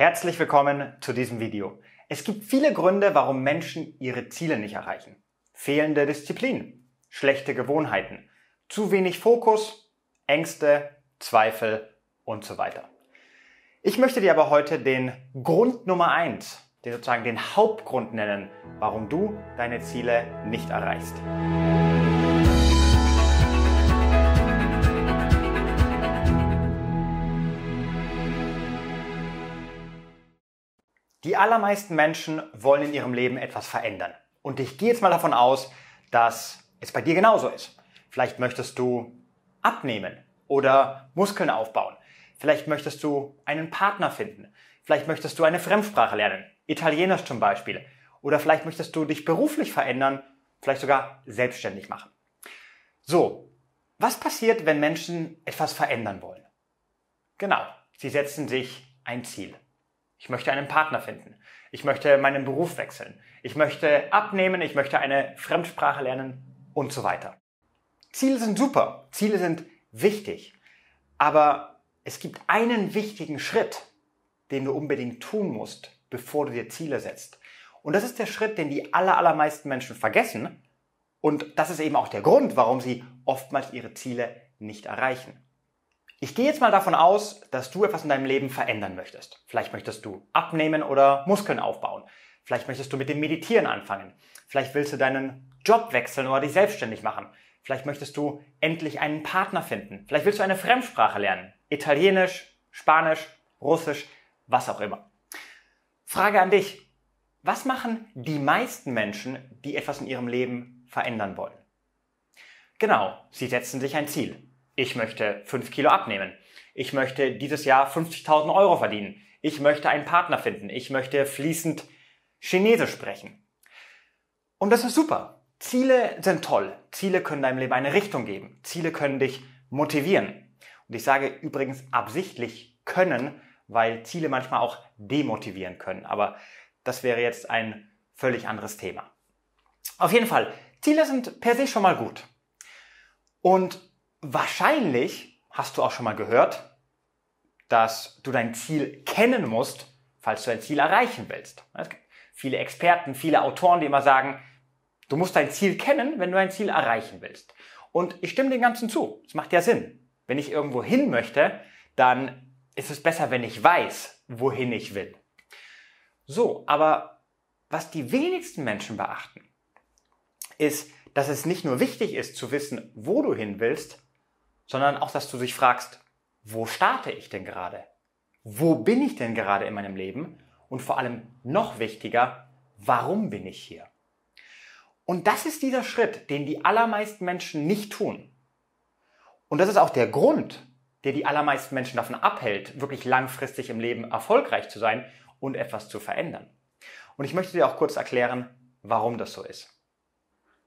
Herzlich willkommen zu diesem Video. Es gibt viele Gründe, warum Menschen ihre Ziele nicht erreichen. Fehlende Disziplin, schlechte Gewohnheiten, zu wenig Fokus, Ängste, Zweifel und so weiter. Ich möchte dir aber heute den Grund Nummer eins, den sozusagen den Hauptgrund nennen, warum du deine Ziele nicht erreichst. allermeisten Menschen wollen in ihrem Leben etwas verändern. Und ich gehe jetzt mal davon aus, dass es bei dir genauso ist. Vielleicht möchtest du abnehmen oder Muskeln aufbauen. Vielleicht möchtest du einen Partner finden. Vielleicht möchtest du eine Fremdsprache lernen. Italienisch zum Beispiel. Oder vielleicht möchtest du dich beruflich verändern, vielleicht sogar selbstständig machen. So, was passiert, wenn Menschen etwas verändern wollen? Genau, sie setzen sich ein Ziel. Ich möchte einen Partner finden. Ich möchte meinen Beruf wechseln. Ich möchte abnehmen. Ich möchte eine Fremdsprache lernen und so weiter. Ziele sind super. Ziele sind wichtig. Aber es gibt einen wichtigen Schritt, den du unbedingt tun musst, bevor du dir Ziele setzt. Und das ist der Schritt, den die allermeisten Menschen vergessen. Und das ist eben auch der Grund, warum sie oftmals ihre Ziele nicht erreichen. Ich gehe jetzt mal davon aus, dass du etwas in deinem Leben verändern möchtest. Vielleicht möchtest du abnehmen oder Muskeln aufbauen. Vielleicht möchtest du mit dem Meditieren anfangen. Vielleicht willst du deinen Job wechseln oder dich selbstständig machen. Vielleicht möchtest du endlich einen Partner finden. Vielleicht willst du eine Fremdsprache lernen. Italienisch, Spanisch, Russisch, was auch immer. Frage an dich. Was machen die meisten Menschen, die etwas in ihrem Leben verändern wollen? Genau, sie setzen sich ein Ziel ich möchte 5 Kilo abnehmen, ich möchte dieses Jahr 50.000 Euro verdienen, ich möchte einen Partner finden, ich möchte fließend Chinesisch sprechen. Und das ist super. Ziele sind toll. Ziele können deinem Leben eine Richtung geben. Ziele können dich motivieren. Und ich sage übrigens absichtlich können, weil Ziele manchmal auch demotivieren können. Aber das wäre jetzt ein völlig anderes Thema. Auf jeden Fall, Ziele sind per se schon mal gut. Und Wahrscheinlich hast du auch schon mal gehört, dass du dein Ziel kennen musst, falls du dein Ziel erreichen willst. Es gibt viele Experten, viele Autoren, die immer sagen, du musst dein Ziel kennen, wenn du dein Ziel erreichen willst. Und ich stimme dem Ganzen zu. Es macht ja Sinn. Wenn ich irgendwo hin möchte, dann ist es besser, wenn ich weiß, wohin ich will. So, aber was die wenigsten Menschen beachten, ist, dass es nicht nur wichtig ist zu wissen, wo du hin willst, sondern auch, dass du dich fragst, wo starte ich denn gerade? Wo bin ich denn gerade in meinem Leben? Und vor allem noch wichtiger, warum bin ich hier? Und das ist dieser Schritt, den die allermeisten Menschen nicht tun. Und das ist auch der Grund, der die allermeisten Menschen davon abhält, wirklich langfristig im Leben erfolgreich zu sein und etwas zu verändern. Und ich möchte dir auch kurz erklären, warum das so ist.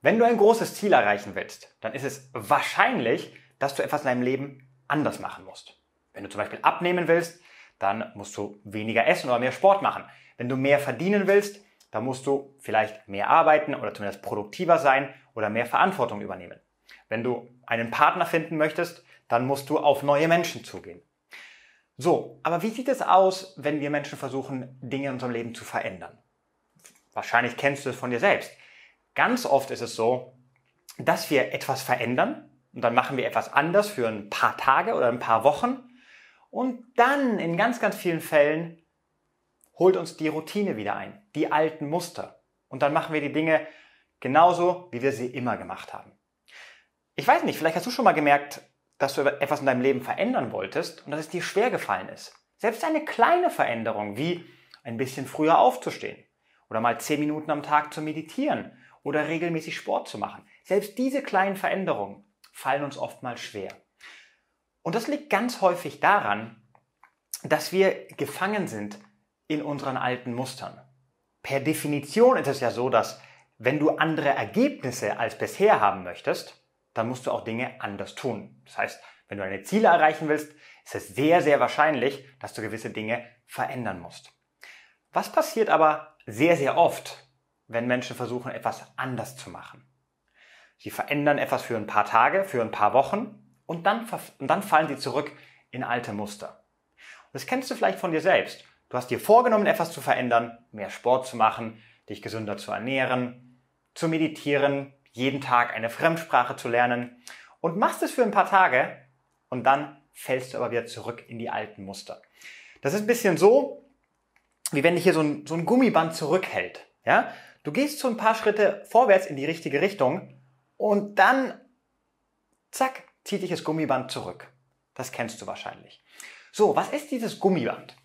Wenn du ein großes Ziel erreichen willst, dann ist es wahrscheinlich, dass du etwas in deinem Leben anders machen musst. Wenn du zum Beispiel abnehmen willst, dann musst du weniger essen oder mehr Sport machen. Wenn du mehr verdienen willst, dann musst du vielleicht mehr arbeiten oder zumindest produktiver sein oder mehr Verantwortung übernehmen. Wenn du einen Partner finden möchtest, dann musst du auf neue Menschen zugehen. So, aber wie sieht es aus, wenn wir Menschen versuchen, Dinge in unserem Leben zu verändern? Wahrscheinlich kennst du es von dir selbst. Ganz oft ist es so, dass wir etwas verändern und dann machen wir etwas anders für ein paar Tage oder ein paar Wochen. Und dann in ganz, ganz vielen Fällen holt uns die Routine wieder ein, die alten Muster. Und dann machen wir die Dinge genauso, wie wir sie immer gemacht haben. Ich weiß nicht, vielleicht hast du schon mal gemerkt, dass du etwas in deinem Leben verändern wolltest und dass es dir schwer gefallen ist. Selbst eine kleine Veränderung, wie ein bisschen früher aufzustehen oder mal zehn Minuten am Tag zu meditieren oder regelmäßig Sport zu machen. Selbst diese kleinen Veränderungen fallen uns oftmals schwer. Und das liegt ganz häufig daran, dass wir gefangen sind in unseren alten Mustern. Per Definition ist es ja so, dass wenn du andere Ergebnisse als bisher haben möchtest, dann musst du auch Dinge anders tun. Das heißt, wenn du deine Ziele erreichen willst, ist es sehr, sehr wahrscheinlich, dass du gewisse Dinge verändern musst. Was passiert aber sehr, sehr oft, wenn Menschen versuchen, etwas anders zu machen? Sie verändern etwas für ein paar Tage, für ein paar Wochen und dann, und dann fallen sie zurück in alte Muster. Und das kennst du vielleicht von dir selbst. Du hast dir vorgenommen, etwas zu verändern, mehr Sport zu machen, dich gesünder zu ernähren, zu meditieren, jeden Tag eine Fremdsprache zu lernen und machst es für ein paar Tage und dann fällst du aber wieder zurück in die alten Muster. Das ist ein bisschen so, wie wenn dich hier so ein, so ein Gummiband zurückhält. Ja? Du gehst so ein paar Schritte vorwärts in die richtige Richtung, und dann, zack, zieht dich das Gummiband zurück. Das kennst du wahrscheinlich. So, was ist dieses Gummiband?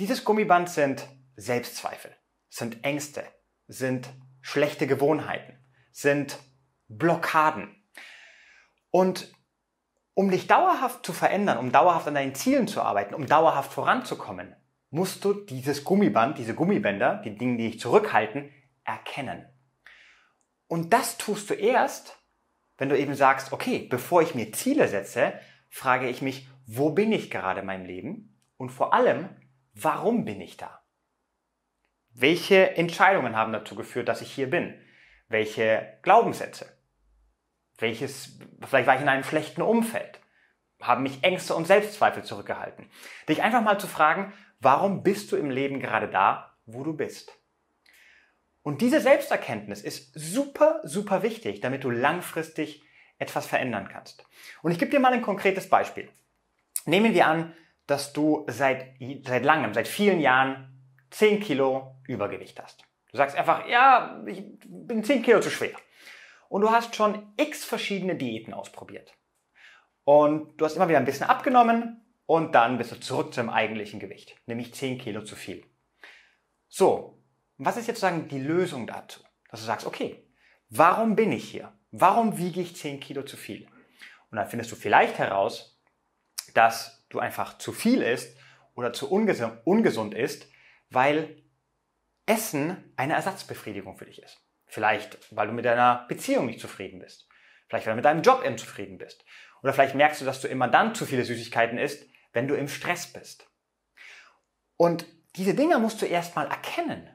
Dieses Gummiband sind Selbstzweifel, sind Ängste, sind schlechte Gewohnheiten, sind Blockaden. Und um dich dauerhaft zu verändern, um dauerhaft an deinen Zielen zu arbeiten, um dauerhaft voranzukommen, musst du dieses Gummiband, diese Gummibänder, die Dinge, die dich zurückhalten, erkennen. Und das tust du erst, wenn du eben sagst, okay, bevor ich mir Ziele setze, frage ich mich, wo bin ich gerade in meinem Leben? Und vor allem, warum bin ich da? Welche Entscheidungen haben dazu geführt, dass ich hier bin? Welche Glaubenssätze? Welches, vielleicht war ich in einem schlechten Umfeld? Haben mich Ängste und Selbstzweifel zurückgehalten? Dich einfach mal zu fragen, warum bist du im Leben gerade da, wo du bist? Und diese Selbsterkenntnis ist super, super wichtig, damit du langfristig etwas verändern kannst. Und ich gebe dir mal ein konkretes Beispiel. Nehmen wir an, dass du seit, seit langem, seit vielen Jahren 10 Kilo Übergewicht hast. Du sagst einfach, ja, ich bin 10 Kilo zu schwer. Und du hast schon x verschiedene Diäten ausprobiert. Und du hast immer wieder ein bisschen abgenommen und dann bist du zurück zum eigentlichen Gewicht, nämlich 10 Kilo zu viel. So, und was ist jetzt sozusagen die Lösung dazu? Dass du sagst, okay, warum bin ich hier? Warum wiege ich 10 Kilo zu viel? Und dann findest du vielleicht heraus, dass du einfach zu viel isst oder zu ungesund, ungesund isst, weil Essen eine Ersatzbefriedigung für dich ist. Vielleicht, weil du mit deiner Beziehung nicht zufrieden bist. Vielleicht, weil du mit deinem Job eben zufrieden bist. Oder vielleicht merkst du, dass du immer dann zu viele Süßigkeiten isst, wenn du im Stress bist. Und diese Dinge musst du erstmal erkennen.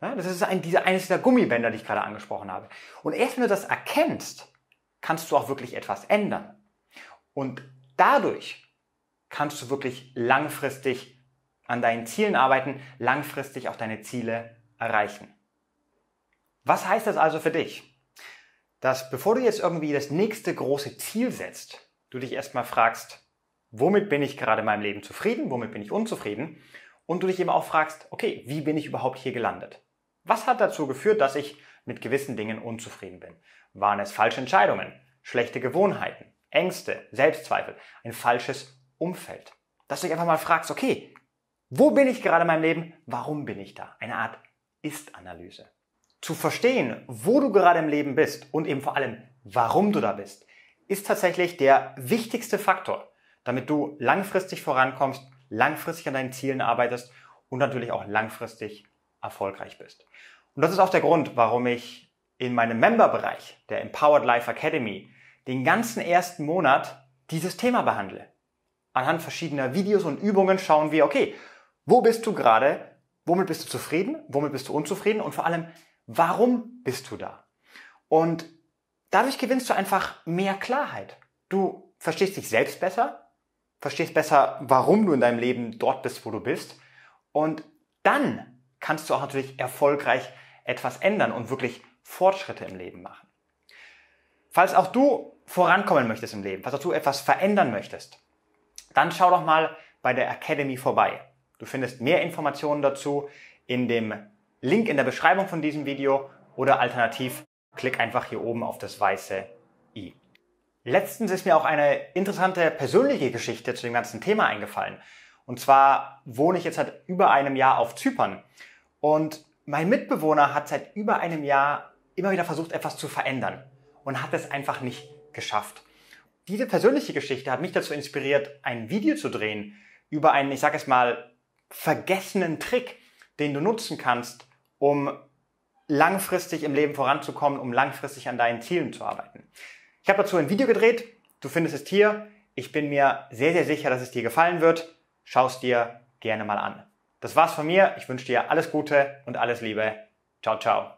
Ja, das ist ein, diese, eines dieser Gummibänder, die ich gerade angesprochen habe. Und erst wenn du das erkennst, kannst du auch wirklich etwas ändern. Und dadurch kannst du wirklich langfristig an deinen Zielen arbeiten, langfristig auch deine Ziele erreichen. Was heißt das also für dich? Dass bevor du jetzt irgendwie das nächste große Ziel setzt, du dich erstmal fragst, womit bin ich gerade in meinem Leben zufrieden, womit bin ich unzufrieden und du dich eben auch fragst, okay, wie bin ich überhaupt hier gelandet? Was hat dazu geführt, dass ich mit gewissen Dingen unzufrieden bin? Waren es falsche Entscheidungen, schlechte Gewohnheiten, Ängste, Selbstzweifel, ein falsches Umfeld? Dass du dich einfach mal fragst, okay, wo bin ich gerade in meinem Leben? Warum bin ich da? Eine Art Ist-Analyse. Zu verstehen, wo du gerade im Leben bist und eben vor allem, warum du da bist, ist tatsächlich der wichtigste Faktor, damit du langfristig vorankommst, langfristig an deinen Zielen arbeitest und natürlich auch langfristig erfolgreich bist. Und das ist auch der Grund, warum ich in meinem Member-Bereich der Empowered Life Academy den ganzen ersten Monat dieses Thema behandle. Anhand verschiedener Videos und Übungen schauen wir, okay, wo bist du gerade, womit bist du zufrieden, womit bist du unzufrieden und vor allem, warum bist du da? Und dadurch gewinnst du einfach mehr Klarheit. Du verstehst dich selbst besser, verstehst besser, warum du in deinem Leben dort bist, wo du bist. Und dann kannst du auch natürlich erfolgreich etwas ändern und wirklich Fortschritte im Leben machen. Falls auch du vorankommen möchtest im Leben, falls auch du etwas verändern möchtest, dann schau doch mal bei der Academy vorbei. Du findest mehr Informationen dazu in dem Link in der Beschreibung von diesem Video oder alternativ klick einfach hier oben auf das weiße i. Letztens ist mir auch eine interessante persönliche Geschichte zu dem ganzen Thema eingefallen. Und zwar wohne ich jetzt seit über einem Jahr auf Zypern. Und mein Mitbewohner hat seit über einem Jahr immer wieder versucht, etwas zu verändern und hat es einfach nicht geschafft. Diese persönliche Geschichte hat mich dazu inspiriert, ein Video zu drehen über einen, ich sage es mal, vergessenen Trick, den du nutzen kannst, um langfristig im Leben voranzukommen, um langfristig an deinen Zielen zu arbeiten. Ich habe dazu ein Video gedreht, du findest es hier. Ich bin mir sehr, sehr sicher, dass es dir gefallen wird schau es dir gerne mal an. Das war's von mir. Ich wünsche dir alles Gute und alles Liebe. Ciao, ciao.